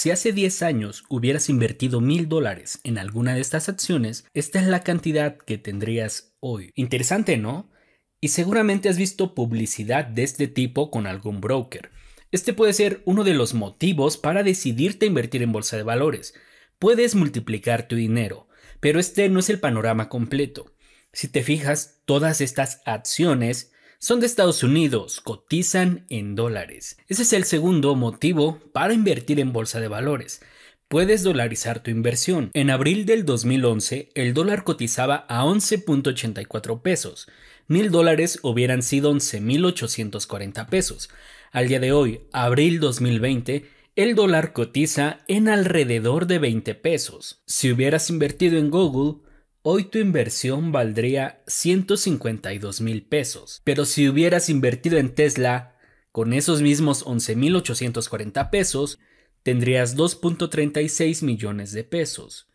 Si hace 10 años hubieras invertido mil dólares en alguna de estas acciones, esta es la cantidad que tendrías hoy. Interesante, ¿no? Y seguramente has visto publicidad de este tipo con algún broker. Este puede ser uno de los motivos para decidirte a invertir en bolsa de valores. Puedes multiplicar tu dinero, pero este no es el panorama completo. Si te fijas, todas estas acciones son de Estados Unidos, cotizan en dólares. Ese es el segundo motivo para invertir en bolsa de valores. Puedes dolarizar tu inversión. En abril del 2011, el dólar cotizaba a 11.84 pesos. Mil dólares hubieran sido 11.840 pesos. Al día de hoy, abril 2020, el dólar cotiza en alrededor de 20 pesos. Si hubieras invertido en Google, Hoy tu inversión valdría 152 mil pesos, pero si hubieras invertido en Tesla, con esos mismos 11.840 pesos, tendrías 2.36 millones de pesos.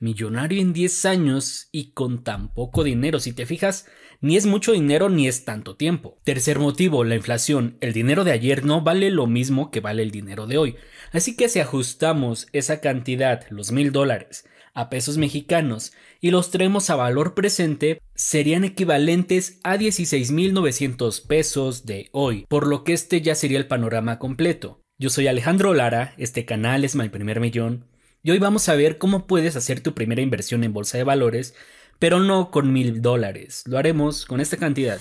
Millonario en 10 años y con tan poco dinero, si te fijas, ni es mucho dinero ni es tanto tiempo. Tercer motivo, la inflación. El dinero de ayer no vale lo mismo que vale el dinero de hoy. Así que si ajustamos esa cantidad, los mil dólares, a pesos mexicanos y los traemos a valor presente, serían equivalentes a 16.900 pesos de hoy, por lo que este ya sería el panorama completo. Yo soy Alejandro Lara, este canal es My Primer Millón, y hoy vamos a ver cómo puedes hacer tu primera inversión en bolsa de valores, pero no con mil dólares, lo haremos con esta cantidad.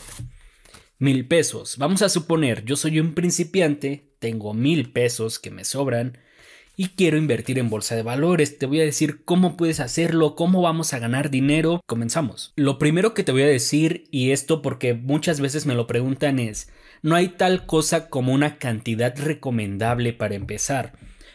Mil pesos. Vamos a suponer, yo soy un principiante, tengo mil pesos que me sobran, y quiero invertir en bolsa de valores. Te voy a decir cómo puedes hacerlo, cómo vamos a ganar dinero. Comenzamos. Lo primero que te voy a decir, y esto porque muchas veces me lo preguntan, es, no hay tal cosa como una cantidad recomendable para empezar.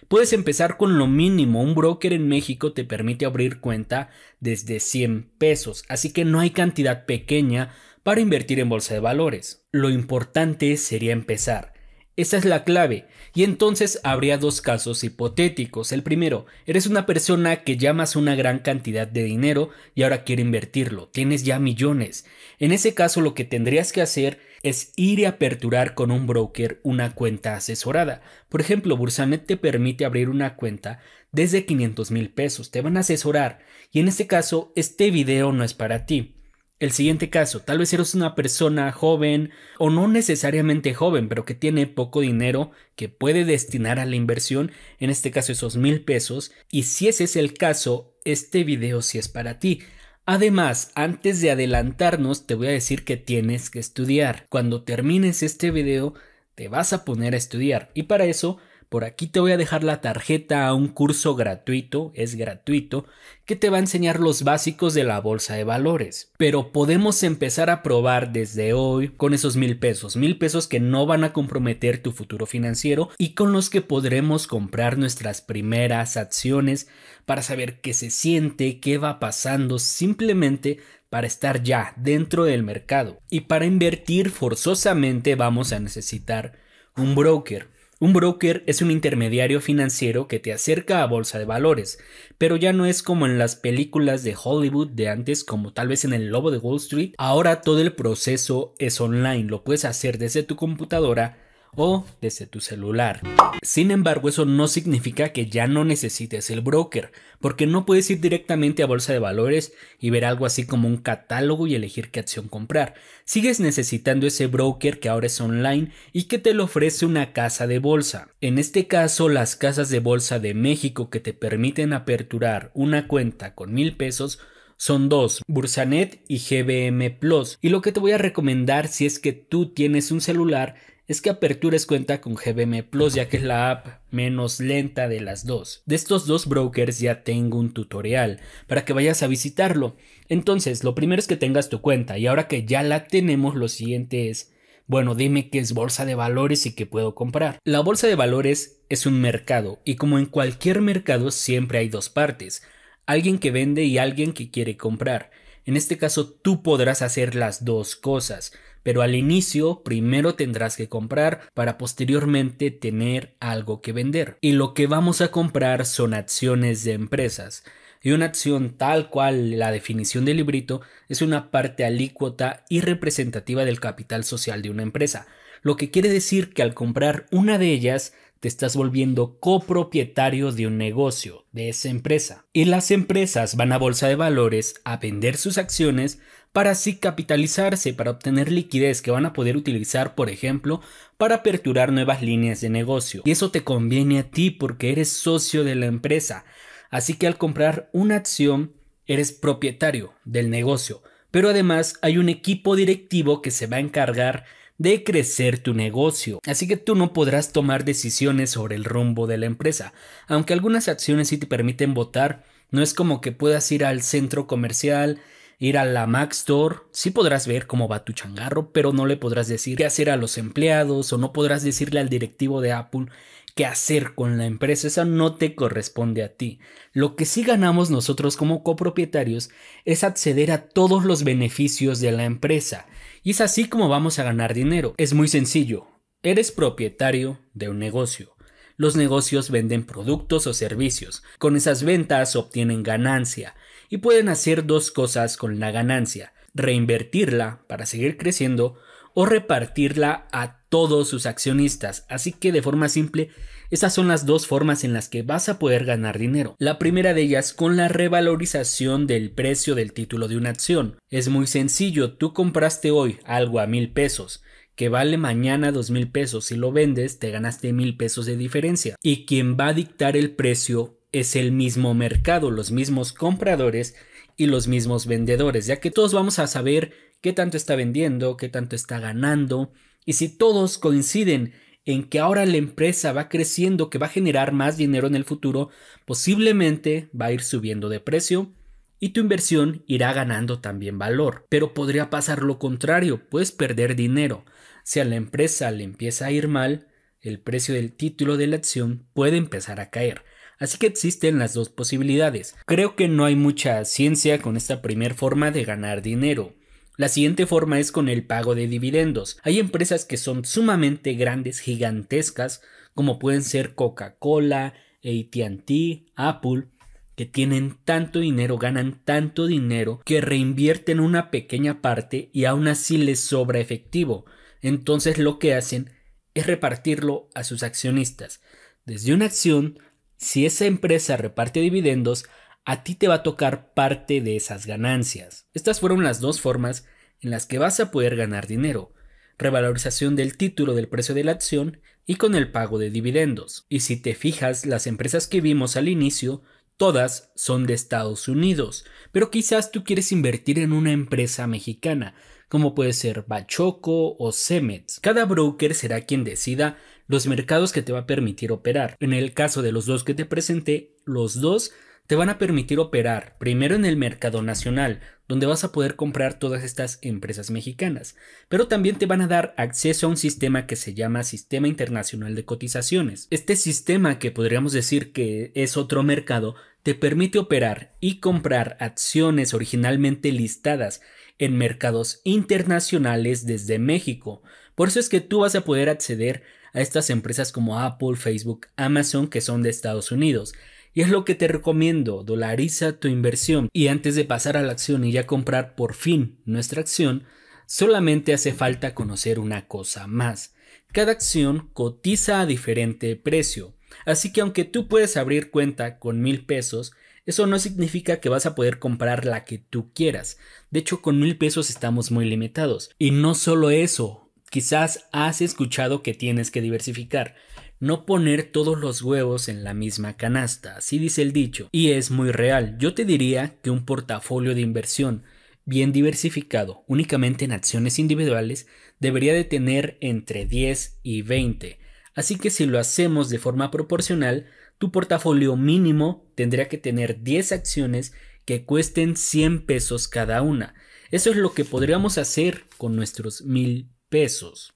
Puedes empezar con lo mínimo. Un broker en México te permite abrir cuenta desde 100 pesos, así que no hay cantidad pequeña para invertir en bolsa de valores. Lo importante sería empezar. Esa es la clave. Y entonces habría dos casos hipotéticos. El primero, eres una persona que llamas una gran cantidad de dinero y ahora quiere invertirlo. Tienes ya millones. En ese caso lo que tendrías que hacer es ir y aperturar con un broker una cuenta asesorada. Por ejemplo, Bursanet te permite abrir una cuenta desde 500 mil pesos. Te van a asesorar. Y en este caso, este video no es para ti. El siguiente caso, tal vez eres una persona joven o no necesariamente joven, pero que tiene poco dinero que puede destinar a la inversión, en este caso esos mil pesos, y si ese es el caso, este video sí es para ti. Además, antes de adelantarnos, te voy a decir que tienes que estudiar. Cuando termines este video, te vas a poner a estudiar y para eso por aquí te voy a dejar la tarjeta a un curso gratuito, es gratuito, que te va a enseñar los básicos de la bolsa de valores. Pero podemos empezar a probar desde hoy con esos mil pesos, mil pesos que no van a comprometer tu futuro financiero y con los que podremos comprar nuestras primeras acciones para saber qué se siente, qué va pasando, simplemente para estar ya dentro del mercado. Y para invertir forzosamente vamos a necesitar un broker un broker es un intermediario financiero que te acerca a bolsa de valores, pero ya no es como en las películas de Hollywood de antes, como tal vez en El Lobo de Wall Street. Ahora todo el proceso es online, lo puedes hacer desde tu computadora o desde tu celular. Sin embargo, eso no significa que ya no necesites el broker, porque no puedes ir directamente a bolsa de valores y ver algo así como un catálogo y elegir qué acción comprar. Sigues necesitando ese broker que ahora es online y que te lo ofrece una casa de bolsa. En este caso, las casas de bolsa de México que te permiten aperturar una cuenta con mil pesos son dos, Bursanet y GBM Plus. Y lo que te voy a recomendar si es que tú tienes un celular es que Apertures cuenta con GBM Plus ya que es la app menos lenta de las dos. De estos dos brokers ya tengo un tutorial para que vayas a visitarlo. Entonces, lo primero es que tengas tu cuenta y ahora que ya la tenemos, lo siguiente es bueno, dime qué es bolsa de valores y qué puedo comprar. La bolsa de valores es un mercado y como en cualquier mercado siempre hay dos partes, alguien que vende y alguien que quiere comprar. En este caso tú podrás hacer las dos cosas pero al inicio primero tendrás que comprar para posteriormente tener algo que vender. Y lo que vamos a comprar son acciones de empresas. Y una acción tal cual la definición del librito es una parte alícuota y representativa del capital social de una empresa, lo que quiere decir que al comprar una de ellas te estás volviendo copropietario de un negocio, de esa empresa. Y las empresas van a Bolsa de Valores a vender sus acciones para así capitalizarse, para obtener liquidez que van a poder utilizar, por ejemplo, para aperturar nuevas líneas de negocio. Y eso te conviene a ti porque eres socio de la empresa. Así que al comprar una acción, eres propietario del negocio. Pero además hay un equipo directivo que se va a encargar de crecer tu negocio. Así que tú no podrás tomar decisiones sobre el rumbo de la empresa. Aunque algunas acciones sí te permiten votar, no es como que puedas ir al centro comercial ir a la Mac Store, sí podrás ver cómo va tu changarro, pero no le podrás decir qué hacer a los empleados o no podrás decirle al directivo de Apple qué hacer con la empresa, eso no te corresponde a ti. Lo que sí ganamos nosotros como copropietarios es acceder a todos los beneficios de la empresa. Y es así como vamos a ganar dinero. Es muy sencillo. Eres propietario de un negocio los negocios venden productos o servicios. Con esas ventas obtienen ganancia y pueden hacer dos cosas con la ganancia, reinvertirla para seguir creciendo o repartirla a todos sus accionistas. Así que de forma simple, esas son las dos formas en las que vas a poder ganar dinero. La primera de ellas con la revalorización del precio del título de una acción. Es muy sencillo, tú compraste hoy algo a mil pesos que vale mañana dos mil pesos. Si lo vendes, te ganaste mil pesos de diferencia. Y quien va a dictar el precio es el mismo mercado, los mismos compradores y los mismos vendedores, ya que todos vamos a saber qué tanto está vendiendo, qué tanto está ganando, y si todos coinciden en que ahora la empresa va creciendo, que va a generar más dinero en el futuro, posiblemente va a ir subiendo de precio y tu inversión irá ganando también valor. Pero podría pasar lo contrario, puedes perder dinero. Si a la empresa le empieza a ir mal, el precio del título de la acción puede empezar a caer. Así que existen las dos posibilidades. Creo que no hay mucha ciencia con esta primera forma de ganar dinero. La siguiente forma es con el pago de dividendos. Hay empresas que son sumamente grandes, gigantescas, como pueden ser Coca-Cola, ATT, Apple, que tienen tanto dinero, ganan tanto dinero, que reinvierten una pequeña parte y aún así les sobra efectivo. Entonces lo que hacen es repartirlo a sus accionistas. Desde una acción si esa empresa reparte dividendos, a ti te va a tocar parte de esas ganancias. Estas fueron las dos formas en las que vas a poder ganar dinero. Revalorización del título del precio de la acción y con el pago de dividendos. Y si te fijas, las empresas que vimos al inicio, todas son de Estados Unidos, pero quizás tú quieres invertir en una empresa mexicana, como puede ser Bachoco o Cemex. Cada broker será quien decida los mercados que te va a permitir operar. En el caso de los dos que te presenté, los dos te van a permitir operar primero en el mercado nacional, donde vas a poder comprar todas estas empresas mexicanas, pero también te van a dar acceso a un sistema que se llama Sistema Internacional de Cotizaciones. Este sistema, que podríamos decir que es otro mercado, te permite operar y comprar acciones originalmente listadas en mercados internacionales desde México. Por eso es que tú vas a poder acceder a a estas empresas como Apple, Facebook, Amazon que son de Estados Unidos. Y es lo que te recomiendo, dolariza tu inversión y antes de pasar a la acción y ya comprar por fin nuestra acción, solamente hace falta conocer una cosa más. Cada acción cotiza a diferente precio, así que aunque tú puedes abrir cuenta con mil pesos, eso no significa que vas a poder comprar la que tú quieras. De hecho, con mil pesos estamos muy limitados. Y no solo eso, Quizás has escuchado que tienes que diversificar, no poner todos los huevos en la misma canasta, así dice el dicho, y es muy real. Yo te diría que un portafolio de inversión bien diversificado únicamente en acciones individuales debería de tener entre 10 y 20. Así que si lo hacemos de forma proporcional, tu portafolio mínimo tendría que tener 10 acciones que cuesten 100 pesos cada una. Eso es lo que podríamos hacer con nuestros mil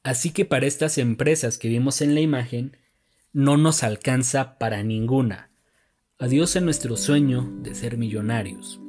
Así que para estas empresas que vimos en la imagen, no nos alcanza para ninguna. Adiós a nuestro sueño de ser millonarios.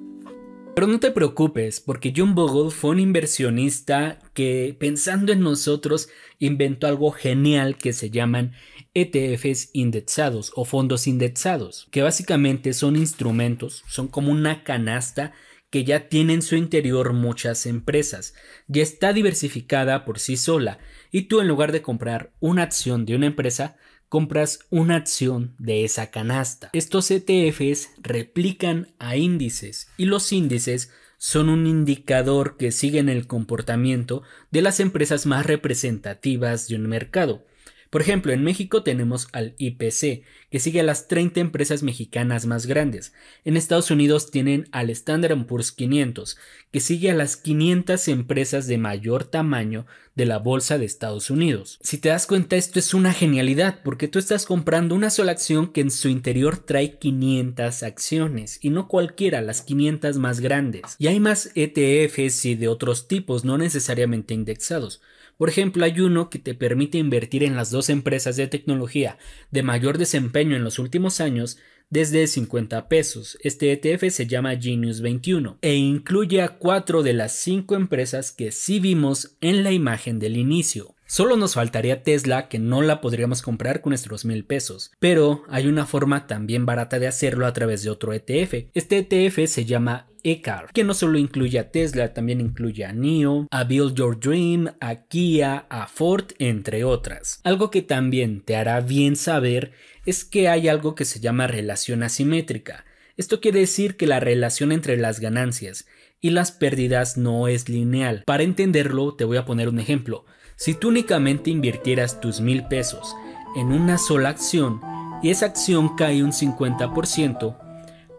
Pero no te preocupes, porque John Bogle fue un inversionista que, pensando en nosotros, inventó algo genial que se llaman ETFs indexados o fondos indexados, que básicamente son instrumentos, son como una canasta que ya tiene en su interior muchas empresas, ya está diversificada por sí sola, y tú en lugar de comprar una acción de una empresa, compras una acción de esa canasta. Estos ETFs replican a índices y los índices son un indicador que siguen el comportamiento de las empresas más representativas de un mercado. Por ejemplo, en México tenemos al IPC, que sigue a las 30 empresas mexicanas más grandes. En Estados Unidos tienen al Standard Poor's 500, que sigue a las 500 empresas de mayor tamaño de la bolsa de Estados Unidos. Si te das cuenta, esto es una genialidad, porque tú estás comprando una sola acción que en su interior trae 500 acciones, y no cualquiera, las 500 más grandes. Y hay más ETFs y de otros tipos, no necesariamente indexados. Por ejemplo, hay uno que te permite invertir en las dos empresas de tecnología de mayor desempeño en los últimos años desde 50 pesos. Este ETF se llama Genius 21 e incluye a cuatro de las cinco empresas que sí vimos en la imagen del inicio. Solo nos faltaría Tesla que no la podríamos comprar con nuestros mil pesos, pero hay una forma también barata de hacerlo a través de otro ETF. Este ETF se llama ECAR, que no solo incluye a Tesla, también incluye a NIO, a Build Your Dream, a Kia, a Ford, entre otras. Algo que también te hará bien saber es que hay algo que se llama relación asimétrica. Esto quiere decir que la relación entre las ganancias y las pérdidas no es lineal. Para entenderlo, te voy a poner un ejemplo. Si tú únicamente invirtieras tus mil pesos en una sola acción y esa acción cae un 50%,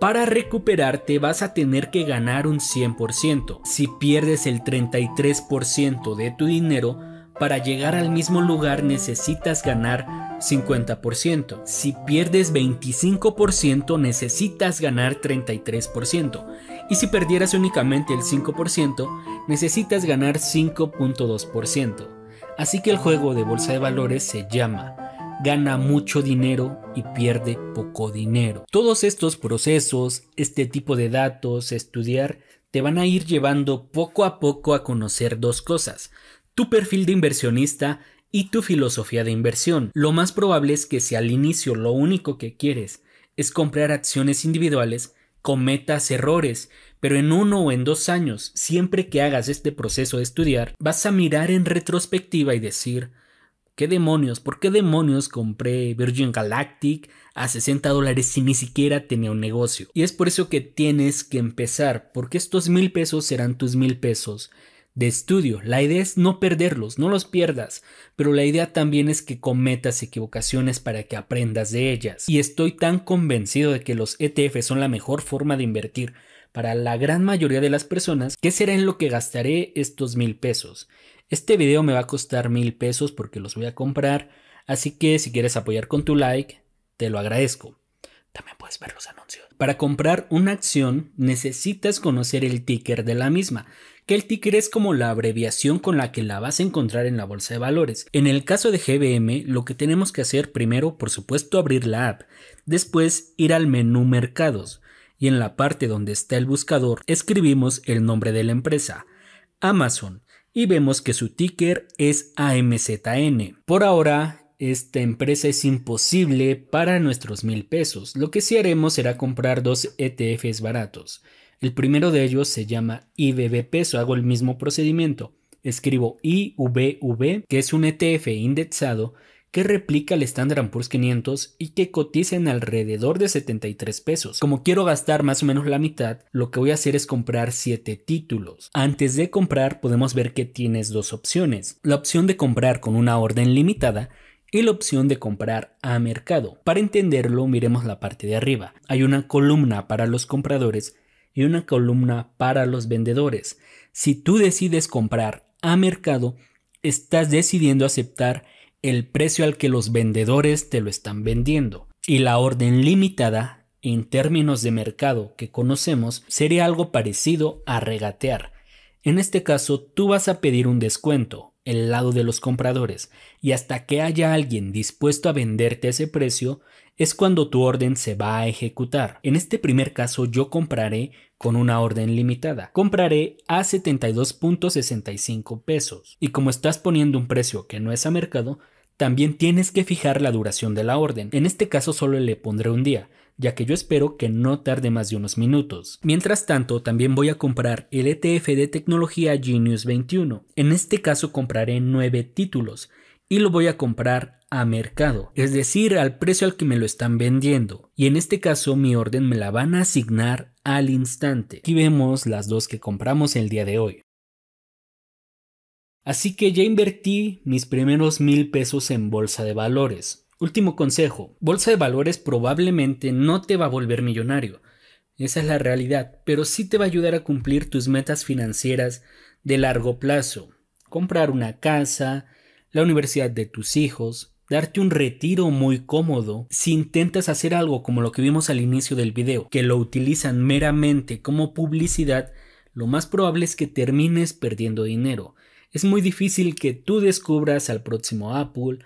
para recuperarte vas a tener que ganar un 100%. Si pierdes el 33% de tu dinero, para llegar al mismo lugar necesitas ganar 50%. Si pierdes 25% necesitas ganar 33%. Y si perdieras únicamente el 5%, necesitas ganar 5.2%. Así que el juego de bolsa de valores se llama gana mucho dinero y pierde poco dinero. Todos estos procesos, este tipo de datos, estudiar, te van a ir llevando poco a poco a conocer dos cosas, tu perfil de inversionista y tu filosofía de inversión. Lo más probable es que si al inicio lo único que quieres es comprar acciones individuales, cometas errores pero en uno o en dos años, siempre que hagas este proceso de estudiar, vas a mirar en retrospectiva y decir, ¿qué demonios? ¿Por qué demonios compré Virgin Galactic a 60 dólares si ni siquiera tenía un negocio? Y es por eso que tienes que empezar, porque estos mil pesos serán tus mil pesos de estudio. La idea es no perderlos, no los pierdas, pero la idea también es que cometas equivocaciones para que aprendas de ellas. Y estoy tan convencido de que los ETF son la mejor forma de invertir para la gran mayoría de las personas, ¿qué será en lo que gastaré estos mil pesos? Este video me va a costar mil pesos porque los voy a comprar, así que si quieres apoyar con tu like, te lo agradezco. También puedes ver los anuncios. Para comprar una acción necesitas conocer el ticker de la misma, que el ticker es como la abreviación con la que la vas a encontrar en la bolsa de valores. En el caso de GBM, lo que tenemos que hacer primero, por supuesto, abrir la app, después ir al menú mercados y en la parte donde está el buscador escribimos el nombre de la empresa, Amazon, y vemos que su ticker es AMZN. Por ahora, esta empresa es imposible para nuestros mil pesos. Lo que sí haremos será comprar dos ETFs baratos. El primero de ellos se llama IBB hago el mismo procedimiento. Escribo IVV, que es un ETF indexado que replica el Standard Poor's 500 y que cotiza en alrededor de 73 pesos. Como quiero gastar más o menos la mitad, lo que voy a hacer es comprar 7 títulos. Antes de comprar podemos ver que tienes dos opciones. La opción de comprar con una orden limitada y la opción de comprar a mercado. Para entenderlo, miremos la parte de arriba. Hay una columna para los compradores y una columna para los vendedores. Si tú decides comprar a mercado, estás decidiendo aceptar el precio al que los vendedores te lo están vendiendo. Y la orden limitada, en términos de mercado que conocemos, sería algo parecido a regatear. En este caso, tú vas a pedir un descuento, el lado de los compradores, y hasta que haya alguien dispuesto a venderte ese precio, es cuando tu orden se va a ejecutar. En este primer caso yo compraré con una orden limitada. Compraré a 72.65 pesos. Y como estás poniendo un precio que no es a mercado, también tienes que fijar la duración de la orden. En este caso solo le pondré un día, ya que yo espero que no tarde más de unos minutos. Mientras tanto, también voy a comprar el ETF de tecnología Genius 21. En este caso compraré 9 títulos y lo voy a comprar a mercado, es decir, al precio al que me lo están vendiendo. Y en este caso mi orden me la van a asignar al instante. Aquí vemos las dos que compramos el día de hoy. Así que ya invertí mis primeros mil pesos en bolsa de valores. Último consejo, bolsa de valores probablemente no te va a volver millonario, esa es la realidad, pero sí te va a ayudar a cumplir tus metas financieras de largo plazo. Comprar una casa, la universidad de tus hijos, darte un retiro muy cómodo si intentas hacer algo como lo que vimos al inicio del video, que lo utilizan meramente como publicidad, lo más probable es que termines perdiendo dinero. Es muy difícil que tú descubras al próximo Apple,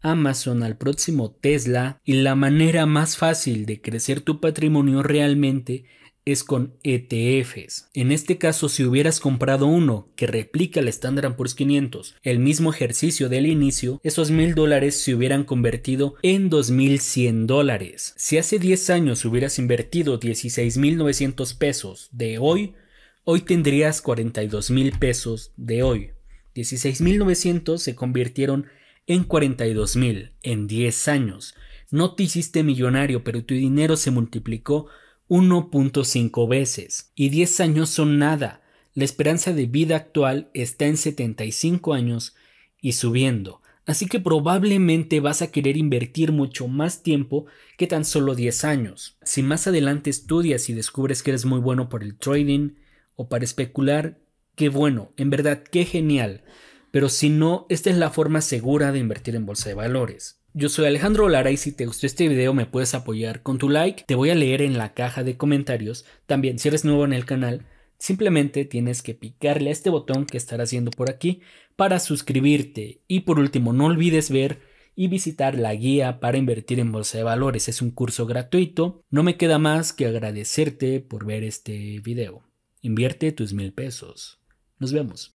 Amazon, al próximo Tesla, y la manera más fácil de crecer tu patrimonio realmente es con ETFs. En este caso, si hubieras comprado uno que replica el Standard Poor's 500, el mismo ejercicio del inicio, esos mil dólares se hubieran convertido en 2100 dólares. Si hace 10 años hubieras invertido 16900 pesos de hoy, hoy tendrías 42.000 mil pesos de hoy. 16900 se convirtieron en 42.000 mil en 10 años. No te hiciste millonario, pero tu dinero se multiplicó 1.5 veces. Y 10 años son nada. La esperanza de vida actual está en 75 años y subiendo. Así que probablemente vas a querer invertir mucho más tiempo que tan solo 10 años. Si más adelante estudias y descubres que eres muy bueno por el trading o para especular, qué bueno, en verdad, qué genial. Pero si no, esta es la forma segura de invertir en bolsa de valores. Yo soy Alejandro Lara y si te gustó este video me puedes apoyar con tu like, te voy a leer en la caja de comentarios. También si eres nuevo en el canal, simplemente tienes que picarle a este botón que estará haciendo por aquí para suscribirte. Y por último, no olvides ver y visitar la guía para invertir en bolsa de valores. Es un curso gratuito. No me queda más que agradecerte por ver este video. Invierte tus mil pesos. Nos vemos.